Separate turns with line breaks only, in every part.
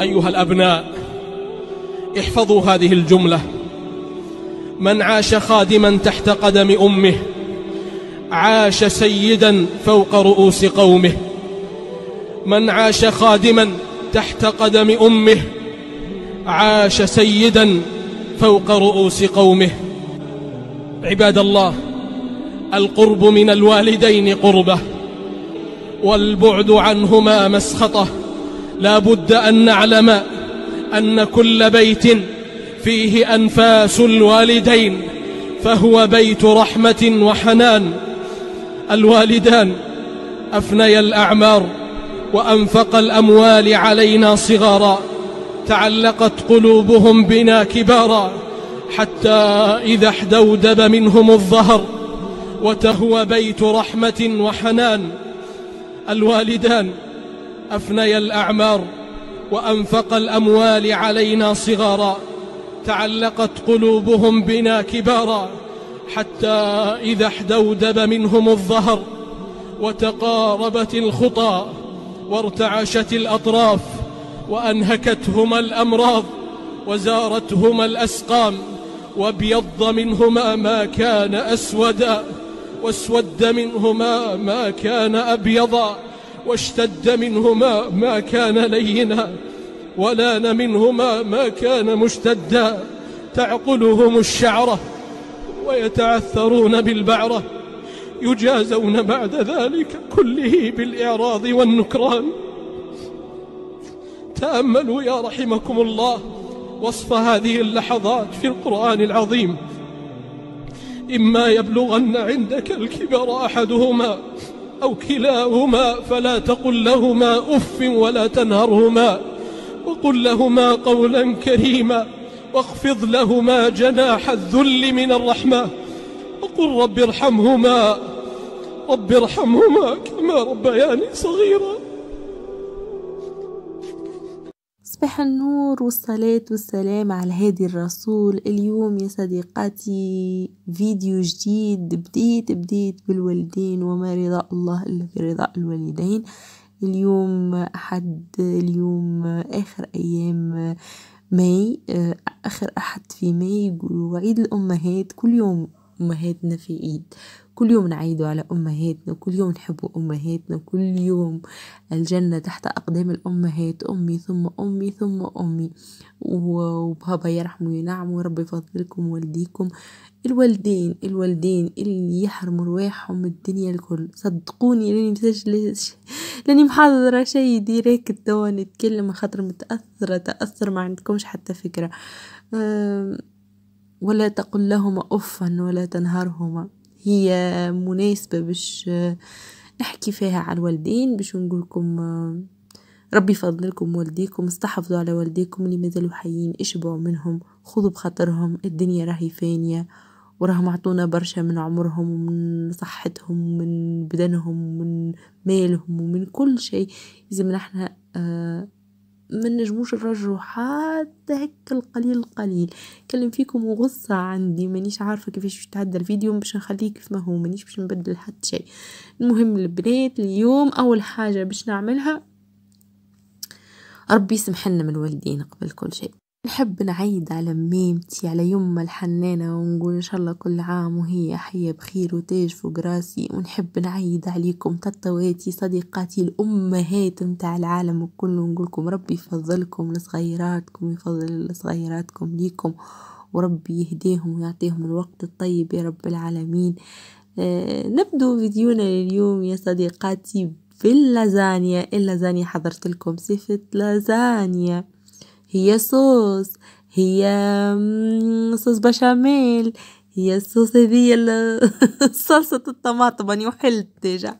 أيها الأبناء احفظوا هذه الجملة من عاش خادما تحت قدم أمه عاش سيدا فوق رؤوس قومه من عاش خادما تحت قدم أمه عاش سيدا فوق رؤوس قومه عباد الله القرب من الوالدين قربه والبعد عنهما مسخطة لا بد أن نعلم أن كل بيت فيه أنفاس الوالدين فهو بيت رحمة وحنان الوالدان أفنيا الأعمار وأنفق الأموال علينا صغارا تعلقت قلوبهم بنا كبارا حتى إذا احدودب منهم الظهر وتهوى بيت رحمة وحنان الوالدان أفنيا الأعمار وأنفق الأموال علينا صغارا تعلقت قلوبهم بنا كبارا حتى إذا احدودب منهم الظهر وتقاربت الخطى وارتعشت الأطراف وأنهكتهما الأمراض وزارتهما الأسقام وابيض منهما ما كان أسودا واسود منهما ما كان أبيضا واشتد منهما ما كان لينا ولان منهما ما كان مشتدا تعقلهم الشعرة ويتعثرون بالبعرة يجازون بعد ذلك كله بالإعراض والنكران تأملوا يا رحمكم الله وصف هذه اللحظات في القرآن العظيم إما يبلغن عندك الكبر أحدهما أو كلاهما فلا تقل لهما أف ولا تنهرهما وقل لهما قولا كريما واخفض لهما جناح الذل من الرحمة وقل رب ارحمهما رب ارحمهما كما ربياني صغيرا
صباح النور والصلاة والسلام على هادي الرسول اليوم يا صديقاتي فيديو جديد بديت بديت بالوالدين وما رضا الله إلا في الوالدين اليوم أحد اليوم آخر أيام ماي آه، آخر أحد في ماي يقولوا عيد الأمهات كل يوم أمهاتنا في عيد كل يوم نعيدوا على أمهاتنا كل يوم نحبوا أمهاتنا كل يوم الجنة تحت أقدام الأمهات أمي ثم أمي ثم أمي وبابا يرحمه وينعمه ربي يفضلكم والديكم الوالدين الوالدين اللي يحرموا رواحهم الدنيا الكل صدقوني لاني مسجلة لاني محضرة شي ديريكت توا نتكلم خاطر متأثرة تأثر ما عندكمش حتى فكرة أه ولا تقل لهما أفا ولا تنهرهما هي مناسبة باش آه، نحكي فيها على الوالدين باش نقولكم آه، ربي فضلكم والديكم استحفظوا على والديكم اللي مازالوا حيين اشبعوا منهم خذوا بخاطرهم الدنيا راهي فانية وراهم عطونا برشا من عمرهم ومن صحتهم ومن بدنهم ومن مالهم ومن كل شيء لازم نحنا آه ما نجموش نرجعوا حتى هك القليل القليل كلم فيكم غصة عندي مانيش عارفة كيفاش باش تعدى الفيديو باش نخليه كيف ما هو مانيش باش نبدل حتى شيء المهم البنات اليوم اول حاجة باش نعملها ربي يسمح لنا من الوالدين قبل كل شيء نحب نعيد على ميمتي على يمها الحنانة ونقول ان شاء الله كل عام وهي حية بخير وتاج فوق راسي ونحب نعيد عليكم تطواتي صديقاتي الأمهات متاع العالم الكل ونقولكم ربي يفضلكم لصغيراتكم ويفضل لصغيراتكم ليكم وربي يهديهم ويعطيهم الوقت الطيب يا رب العالمين آه، نبدو فيديونا لليوم يا صديقاتي باللازانيا اللازانيا حضرت لكم صفة لازانيا هي صوص هي صوص بشاميل هي الصوصة دي صلصة الطماطم أنا وحلت ديجا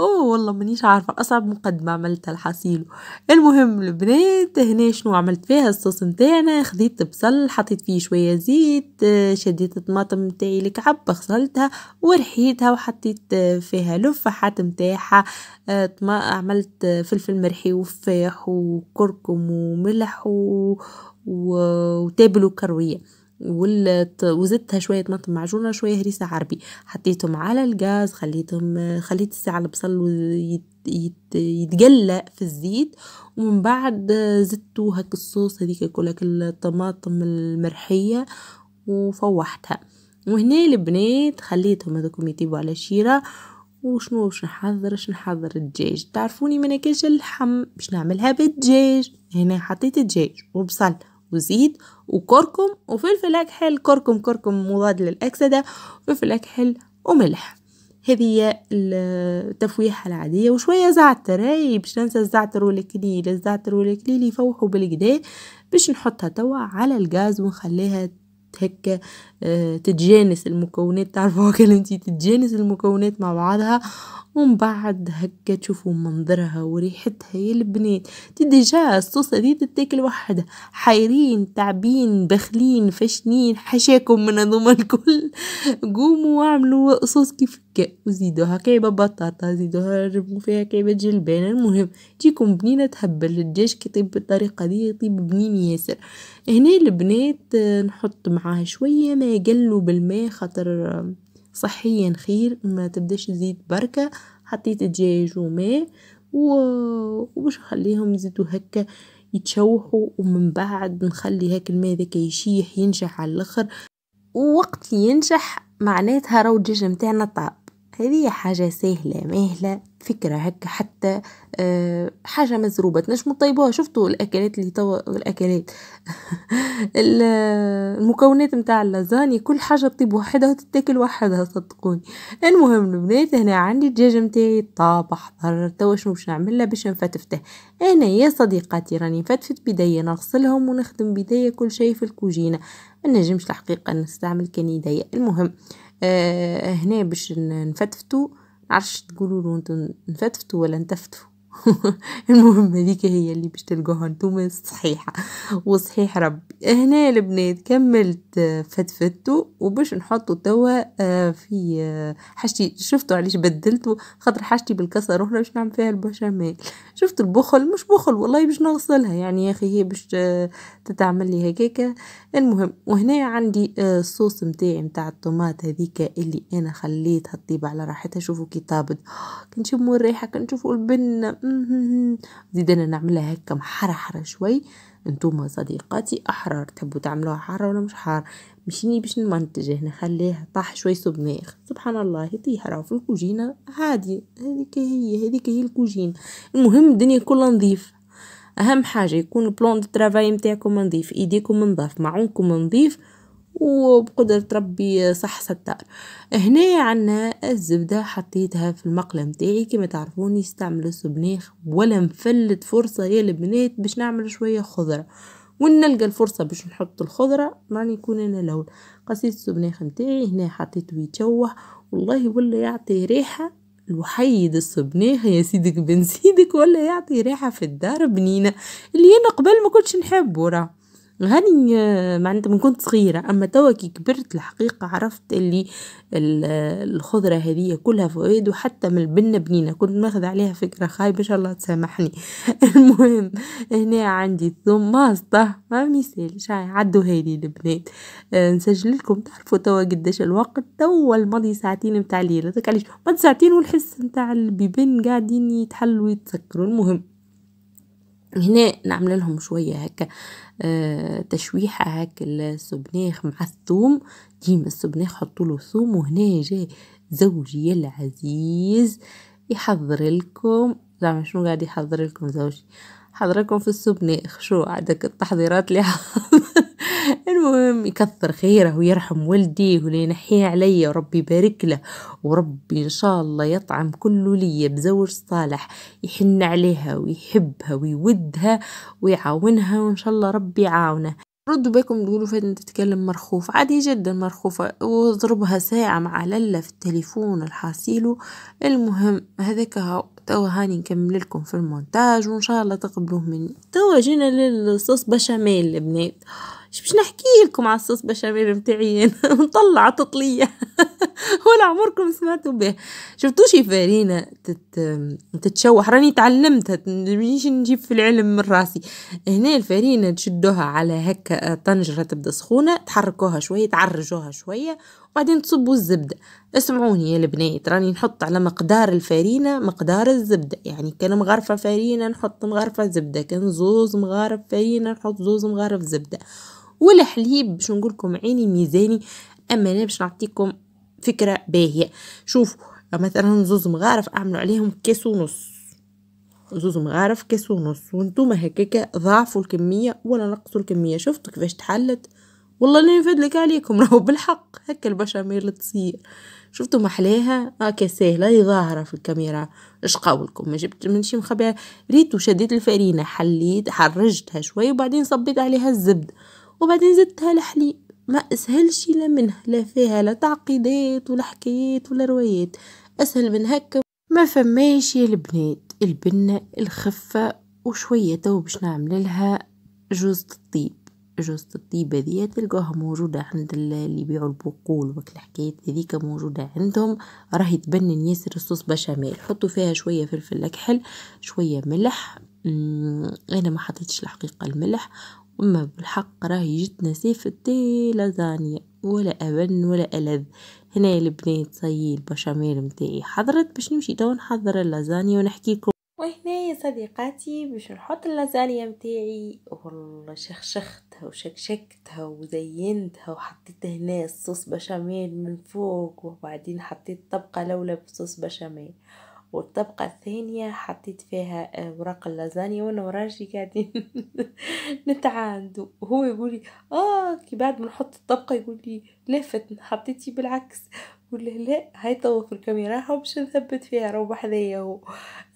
أوه والله مانيش عارفة أصعب مقدمة عملتها الحصيلو المهم البنات هنا شنو عملت فيها الصوص نتاعنا خديت بصل حطيت فيه شوية زيت شديت الطماطم نتاعي لكعب غسلتها ورحيتها وحطيت فيها لفحات نتاعها عملت فلفل مرحي وفاح وكركم وملح و... وتابل وكرويه ولت وزدتها شويه طماطم معجونه شويه هريسه عربي حطيتهم على الغاز خليتهم خليت الساعة البصل يتقلى في الزيت ومن بعد زدتو هك الصوص هذيك كلها الطماطم المرحيه وفوحتها وهنا البنات خليتهم هذوكم يطيبوا على شيره وشنو باش نحضر باش نحضر الدجاج تعرفوني ما ناكلش اللحم باش نعملها بالدجاج هنا حطيت الدجاج وبصل وزيت وكركم وفلفل أكحل كركم كركم مضاد للأكسدة وفلفل أكحل وملح هذه هي التفويحة العادية وشوية زعتر هاي باش ننسى الزعتر والكليل الزعتر والكليل يفوحوا بالكدا باش نحطها توا على الغاز ونخليها هكا آه، تتجانس المكونات تعرفوها كلمتي تتجانس المكونات مع بعضها ومن بعد هكا تشوفوا منظرها وريحتها يا البنات دي ديجا الصوصة دي تتاكل وحدها حيرين تعبين بخلين فشنين حشاكم من هذوما الكل قوموا واعملوا صوص كيف وزيدوها كعبة بطاطا زيدوها رموا فيها كعبة جلبانة المهم تجيكم بنينة تهبل الدجاج كي طيب بالطريقة دي يطيب بنين ياسر هنا البنات نحط معاها شوية ما يقلوا بالماء خاطر صحيا خير ما تبداش تزيد بركة حطيت دجاج وماء وباش نخليهم يزيدوا هكا يتشوحوا ومن بعد نخلي هاك الماء ذاك يشيح ينشح على الاخر ووقت ينشح معناتها راهو الدجاج نتاعنا طاب هذه حاجة سهلة مهلة فكرة هكا حتى آه، حاجة مزروبة تنجم طيبوها شفتوا الأكلات اللي توا الأكلات المكونات متاع اللازاني كل حاجة تطيب وحدها وتتاكل وحدها صدقوني المهم البنات هنا عندي الدجاج متاعي طاب حضر توا شنو باش نعملها باش نفتفته أنا يا صديقاتي راني نفتفت بداية نغسلهم ونخدم بداية كل شيء في الكوجينة ما نجمش الحقيقة نستعمل كان المهم المهم آه، هنا باش نفتفتو عرفش تقولوا له نفتفتو ولا نتفتفو المهم هذيك هي اللي باش تلقوها نتوما صحيحه وصحيح ربي هنا البنات كملت آه، فتفتو وباش نحطو توا آه، في آه، حاجتي شفتوا علاش بدلتو خاطر حاجتي بالكسر هنا باش نعمل فيها البشاميل شفت البخل مش بخل والله باش نغسلها يعني يا اخي هي باش تتعمل لي هكاكا المهم وهنا عندي الصوص نتاعي نتاع الطوماط هذيك اللي انا خليتها تطيب على راحتها شوفوا كي طابت كنشموا الريحه كنشوفوا البن زيد انا نعملها هكا حره شوي انتوما صديقاتي احرار تحبوا تعملوها حاره ولا مش حار مشيني باش نمنتج هنا خليها طاح شوي صب سبحان الله يطيح راه في الكوجينه عادي هذيك هي هذيك هي الكوجين المهم الدنيا كلها نظيف اهم حاجه يكون البلان دو ترافاي نتاعكم نظيف ايديكم نظاف معونكم نظيف وبقدرة ربي صح ستار هنا عنا الزبدة حطيتها في المقلة متاعي كما تعرفوني استعمل السبناخ ولا نفلت فرصة يا البنات باش نعمل شوية خضرة ونلقى الفرصة باش نحط الخضرة راني نكون انا الاول قصيت السبناخ متاعي هنا حطيته يتشوح والله ولا يعطي ريحة الوحيد الصبناخ يا سيدك بن سيدك ولا يعطي ريحة في الدار بنينة اللي انا قبل ما كنتش نحبه راه هاني آه، معناتها من كنت صغيرة أما توا كي كبرت الحقيقة عرفت اللي آه، الخضرة هذه كلها فوائد وحتى من البنة بنينة كنت ناخذ عليها فكرة خايبة إن شاء الله تسامحني المهم هنا عندي الثوم ماسطة ما شاي عدوا هذه البنات آه، نسجل لكم تعرفوا توا قداش الوقت توا الماضي ساعتين متاع الليل علاش ساعتين والحس متاع البيبان قاعدين يتحلوا يتسكروا المهم هنا نعمل لهم شوية هكا آه تشويحة هكا السبناخ مع الثوم ديما السبناخ حطوا له ثوم وهنا جاء زوجي العزيز يحضر لكم زعما شنو قاعد يحضر لكم زوجي حضركم في السبناخ شو عندك التحضيرات اللي المهم يكثر خيره ويرحم والديه ولينحيه علي وربي يبارك له وربي إن شاء الله يطعم كله ليا بزوج صالح يحن عليها ويحبها ويودها ويعاونها وإن شاء الله ربي يعاونه ردوا بالكم تقولوا فاتن تتكلم مرخوف عادي جدا مرخوفة واضربها ساعة مع للا في التليفون الحاسيلو المهم هذاك توا هاني نكمل لكم في المونتاج وان شاء الله تقبلوه مني توا جينا للصوص بشاميل البنات مش باش نحكي لكم على الصوص بشاميل متاعي نطلع تطلية ولا عمركم سمعتوا به شفتوا شي فارينة تت... تتشوح راني تعلمتها مانيش نجيب في العلم من راسي هنا الفارينة تشدوها على هكا آه، طنجرة تبدا سخونة تحركوها شوية تعرجوها شوية وبعدين تصبوا الزبدة اسمعوني يا البنات راني نحط على مقدار الفارينة مقدار الزبدة يعني كان مغرفة فارينة نحط مغرفة زبدة كان زوز مغارف فارينة نحط زوز مغارف زبدة والحليب باش نقولكم عيني ميزاني اما انا باش نعطيكم فكره باهيه شوفوا مثلا زوز مغارف اعملوا عليهم كاس ونص زوز مغارف كاس ونص وانتم هكاكا ضاعفوا الكميه ولا نقصوا الكميه شفتوا كيفاش تحلت والله اللي لك عليكم راهو بالحق هكا البشاميل تصير شفتوا محلاها هاكا ساهله هي ظاهره في الكاميرا اش قولكم ما جبت منشي مخبيه ريت وشديت الفرينه حليت حرجتها شوي وبعدين صبيت عليها الزبده وبعدين زدتها الحليب ما اسهلش لا منه لا فيها لا تعقيدات ولا حكايات ولا روايات اسهل من هكا ما فماش يا البنات البنة الخفة وشوية تو باش نعمل لها جوز الطيب جوز الطيب هذيا تلقاها موجودة عند اللي يبيعوا البقول وكل الحكايات هذيك موجودة عندهم راهي تبنن ياسر الصوص بشاميل حطوا فيها شوية فلفل أكحل شوية ملح انا ما حطيتش الحقيقة الملح أما بالحق راهي جتنا سيفتي لازانيا ولا أبن ولا ألذ هنا البنات صيي البشاميل متاعي حضرت باش نمشي تو نحضر اللازانيا ونحكي لكم وهنا يا صديقاتي باش نحط اللازانيا متاعي والله شخشختها وشكشكتها وزينتها وحطيت هنا الصوص بشاميل من فوق وبعدين حطيت طبقه لولا بصوص بشاميل والطبقة الثانية حطيت فيها آه، وراق اللازانيا وانا وراجلي قاعدين نتعاند وهو يقول لي اه كي بعد ما نحط الطبقة يقول لي لفت حطيتي بالعكس يقول لا هاي طوف الكاميرا باش نثبت فيها روح حذايا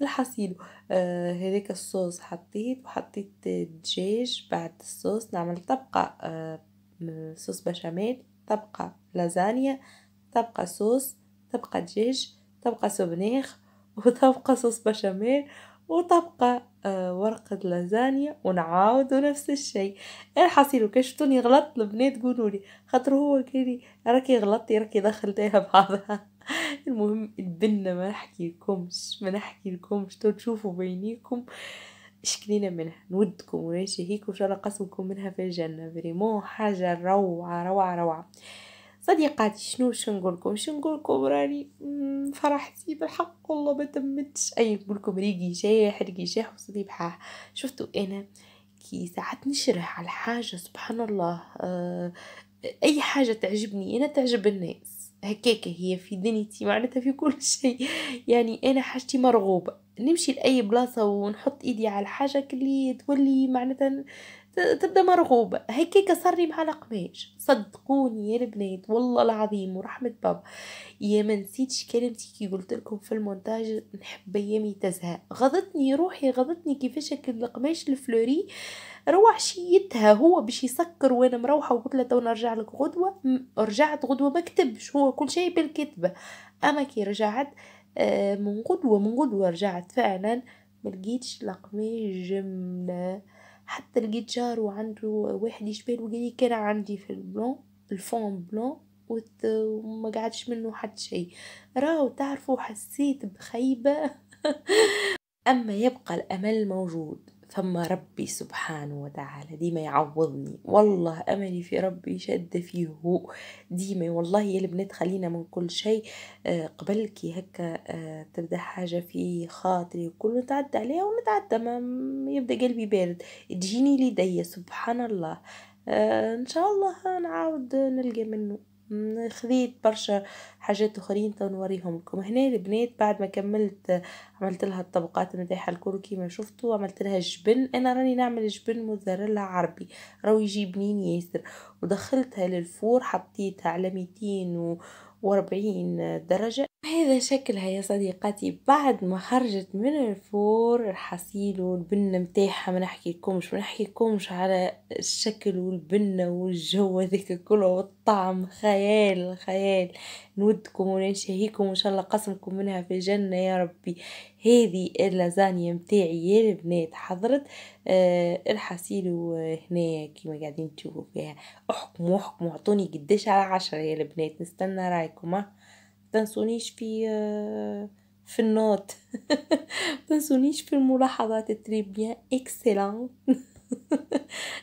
الحصيل آه هذيك الصوص حطيت وحطيت دجاج بعد الصوص نعمل طبقة آه صوص بشاميل طبقة لازانيا طبقة صوص طبقة دجاج طبقة سوبنيخ وطبقة صوص بشاميل وطبقة آه، ورقة لازانيا ونعاود نفس الشيء الحصيل إيه كي شفتوني غلطت البنات قولولي خاطر هو كيلي راكي غلطتي راكي دخلتيها بعضها المهم البنة ما نحكي لكمش ما نحكي لكمش تشوفوا بينيكم شكلينا منها نودكم وناشي هيك وشالا قسمكم منها في الجنه فريمون حاجه روعه روعه روعه صديقاتي شنو باش نقولكم باش نقولكم راني فرحتي بالحق والله ما تمتش اي نقولكم ريقي جاح ريقي جاح وصدي بحاه شفتوا انا كي ساعات نشرح على حاجه سبحان الله آه، اي حاجه تعجبني انا تعجب الناس هكاك هي في دنيتي معناتها في كل شيء يعني أنا حاجتي مرغوبة نمشي لأي بلاصة ونحط إيدي على الحاجه اللي تولي معناتها تبدا مرغوبة هكاك لي مع القماش صدقوني يا البنات والله العظيم ورحمة بابا يا ما نسيتش كلمتي كي قلت لكم في المونتاج نحب ايامي تزهى غضتني روحي غضتني كيفاش القماش الفلوري آه روح شيتها هو باش يسكر وانا مروحه وقلت له تو نرجع لك غدوه رجعت غدوه ما كتبش هو كل شيء بالكتبه اما كي رجعت آه، من غدوه من غدوه رجعت فعلا ما لقيتش لقميش جمله حتى لقيت جار وعنده واحد يشبه وقال لي كان عندي في البلون الفون بلون وما قعدش منه حد شيء راهو تعرفوا حسيت بخيبه اما يبقى الامل موجود ثم ربي سبحانه وتعالى ديما يعوضني والله املي في ربي شد فيه هو ديما والله يا البنات خلينا من كل شيء آه، قبل كي هكا آه، تبدا حاجه في خاطري وكل نتعدى عليها ونتعدى ما يبدا قلبي بارد تجيني ليديا سبحان الله آه، ان شاء الله نعاود نلقى منه خذيت برشا حاجات اخرين تو نوريهم لكم هنا البنات بعد ما كملت عملت لها الطبقات نتاعها الكل كيما شفتوا عملت لها الجبن انا راني نعمل جبن موزاريلا عربي راهو يجي بنين ياسر ودخلتها للفور حطيتها على ميتين درجه هذا شكلها يا صديقاتي بعد ما خرجت من الفور الحصيل البنة متاعها ما نحكيكمش ما نحكيكمش على الشكل والبنة والجو هذاك كله والطعم خيال خيال نودكم ونشهيكم وان شاء الله قسمكم منها في الجنة يا ربي هذه اللازانيا متاعي يا البنات حضرت أه الحصيلو هنايا كيما قاعدين تشوفوا فيها احكموا احكموا اعطوني قداش على عشرة يا البنات نستنى رايكم أه. تنسونيش في آه، في النوت تنسونيش في الملاحظات تري اكسلان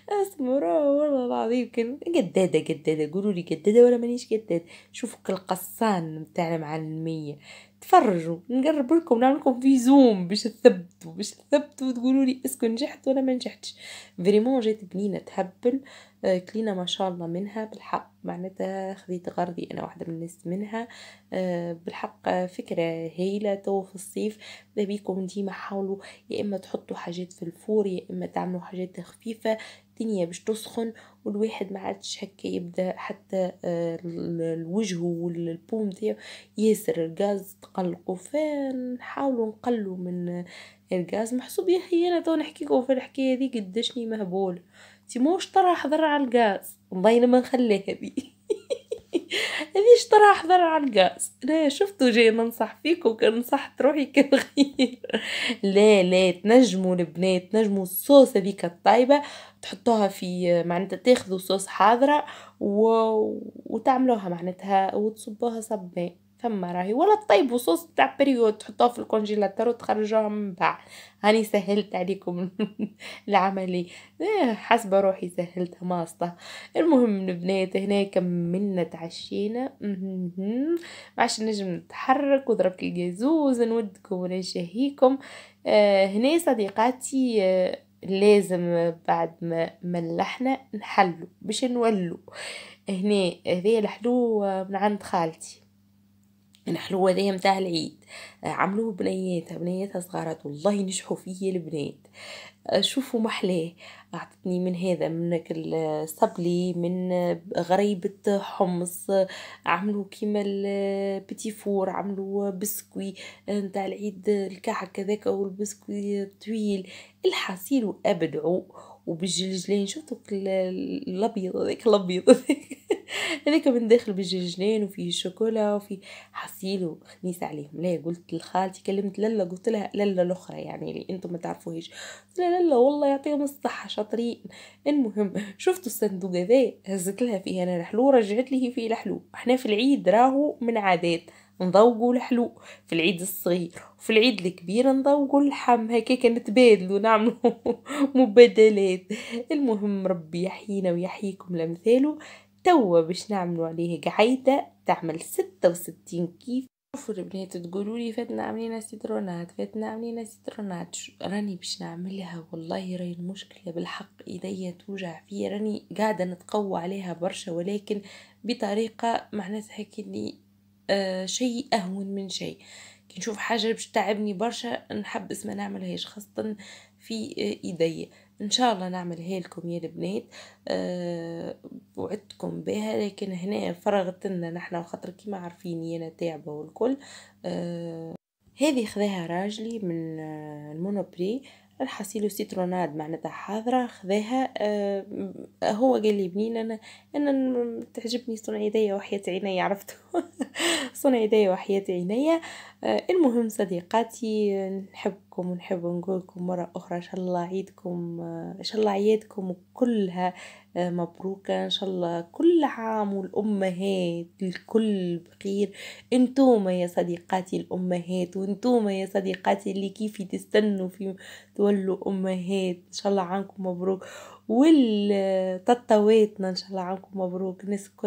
اسمو اسمروا والله العظيم كان قداده قداده قولوا لي قداده ولا مانيش قداده شوفك القصان نتاعنا مع المية تفرجوا نقرب لكم نعمل لكم في زوم باش تثبتوا باش تثبتوا تقولوا لي اسكو نجحت ولا ما نجحتش فريمون جات بنينه تهبل آه، كلينا ما شاء الله منها بالحق معناتها خذيت غرضي انا واحده من الناس منها آه، بالحق فكره هايله تو في الصيف بيكم ديما حاولوا يا اما تحطوا حاجات في الفور يا اما تعملوا حاجات خفيفه الدنيا باش تسخن والواحد ما عادش هكا يبدا حتى آه، الوجه والبوم تاعو ياسر الغاز تقلقوا فنحاولوا نقلوا من الغاز محسوب يا هي انا تو نحكيكم في الحكايه دي قداشني مهبول تيموش طرح على الغاز ضاينه ما نخليها بيه هذيش طرح حضر على الغاز لا شفتوا جاي ننصح فيكم كان نصحت روحي كان غير لا لا تنجموا البنات تنجموا الصوص هذيك الطايبه تحطوها في معناتها تاخذوا صوص حاضره و... وتعملوها معناتها وتصبوها صب ثم راهي ولا طيب وصوص تاع بريود تحطوه في الكونجيلاتور وتخرجوه من بعد هاني سهلت عليكم العملية إيه، حسب روحي سهلتها ماسطة المهم البنات هنا كملنا تعشينا معش نجم نتحرك وضربت الجازوز نودكم ونشهيكم آه، هنا صديقاتي آه، لازم بعد ما ملحنا نحلو باش نولو هنا هذه الحلو من عند خالتي يعني حلوة ذي متاع العيد آه، عملوه بنياتها بنياتها صغارات والله نجحوا فيه البنات آه، شوفوا محلاه أعطتني من هذا من آه، صبلي من غريبة حمص عملوا كيما فور عملوا بسكوي نتاع العيد الكعك هذاك والبسكوي طويل الحصيل أبدعوا وبالجلجلين شفتوا شفت الابيض هذاك الابيض هذاك من داخل بالجلجلين وفيه شوكولا وفي حصيل وخميس عليهم لا قلت لخالتي كلمت للا قلت لها للا الاخرى يعني اللي انتم ما تعرفوهاش قلت لها للا والله يعطيهم الصحه شاطرين المهم شفتوا الصندوق هذا هزت لها فيه انا الحلو رجعت لي فيه الحلو احنا في العيد راهو من عادات نذوقوا الحلو في العيد الصغير وفي العيد الكبير نذوقوا اللحم هكا كنتبادلوا نعملوا مبادلات المهم ربي يحيينا ويحييكم لمثاله توا باش نعملوا عليه قعيدة تعمل ستة وستين كيف شوفوا البنات تقولوا لي فاتنا عاملين سيترونات فاتنا عاملين سيترونات راني باش نعملها والله راهي المشكله بالحق ايديا توجع فيا راني قاعده نتقوى عليها برشا ولكن بطريقه معناتها كي آه، شيء اهون من شيء كي نشوف حاجه باش تعبني برشا نحب اسمها نعملهاش خاصه في آه، ايدي ان شاء الله نعمل هيلكم يا البنات أه وعدتكم بها لكن هنا فرغت لنا نحنا وخاطر كيما عارفين انا تعبه والكل أه هذه خذاها راجلي من آه، المونوبري الحصيل سيتروناد معناتها حاضره خذاها أه هو قال لي بنين انا انا تعجبني صنع يديا وحياه عيني عرفتو صنع يدي وحياة عينيا آه، المهم صديقاتي نحبكم ونحب نقولكم مرة أخرى إن شاء الله عيدكم آه، إن شاء الله عيدكم كلها آه، مبروكة إن شاء الله كل عام والأمهات الكل بخير انتوما يا صديقاتي الأمهات وانتوما يا صديقاتي اللي كيفي تستنوا في تولوا أمهات إن شاء الله عامكم مبروك والتطواتنا إن شاء الله عامكم مبروك الناس كلها